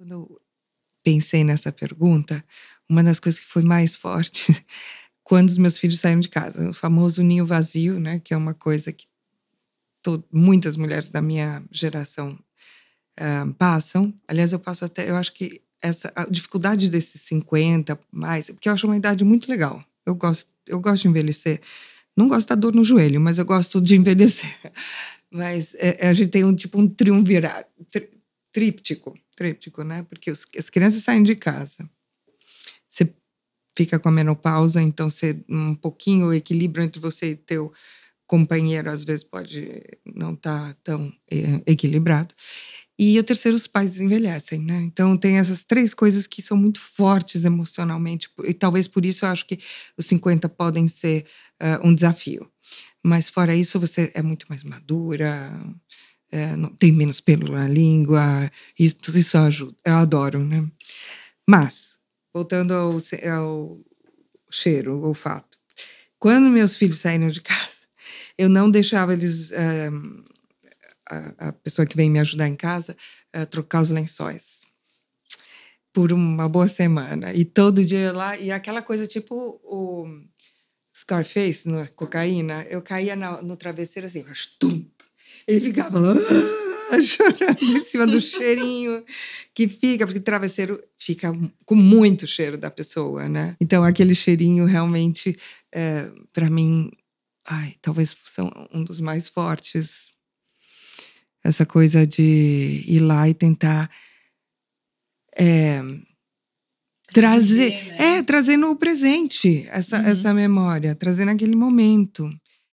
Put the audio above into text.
Quando eu pensei nessa pergunta, uma das coisas que foi mais forte quando os meus filhos saíram de casa, o famoso ninho vazio, né, que é uma coisa que muitas mulheres da minha geração uh, passam. Aliás, eu passo até, eu acho que essa a dificuldade desses 50 mais, porque eu acho uma idade muito legal. Eu gosto, eu gosto de envelhecer. Não gosto da dor no joelho, mas eu gosto de envelhecer. mas é, a gente tem um tipo um triunvirado, tri, tríptico trêptico, né? Porque os, as crianças saem de casa. Você fica com a menopausa, então você um pouquinho o equilíbrio entre você e teu companheiro às vezes pode não estar tá tão é, equilibrado. E o terceiro, os pais envelhecem, né? Então tem essas três coisas que são muito fortes emocionalmente e talvez por isso eu acho que os 50 podem ser uh, um desafio. Mas fora isso, você é muito mais madura, é, não, tem menos pelo na língua, isso, tudo isso ajuda. Eu adoro, né? Mas, voltando ao, ao cheiro, ao olfato. Quando meus filhos saíram de casa, eu não deixava eles. Eh, a, a, pessoa que vem me ajudar em casa, eh, trocar os lençóis por uma boa semana. E todo dia lá, e aquela coisa tipo o Scarface, na né, cocaína, eu caía no travesseiro assim, tum, e ficava lá, ah", chorando em cima do cheirinho que fica, porque travesseiro fica com muito cheiro da pessoa, né? Então aquele cheirinho realmente, é, eh, para mim, ai, talvez são um dos mais fortes. Essa coisa de ir lá e tentar eh, né? é, trazer, é, trazendo o presente, essa, uhum. essa memória, trazendo aquele momento.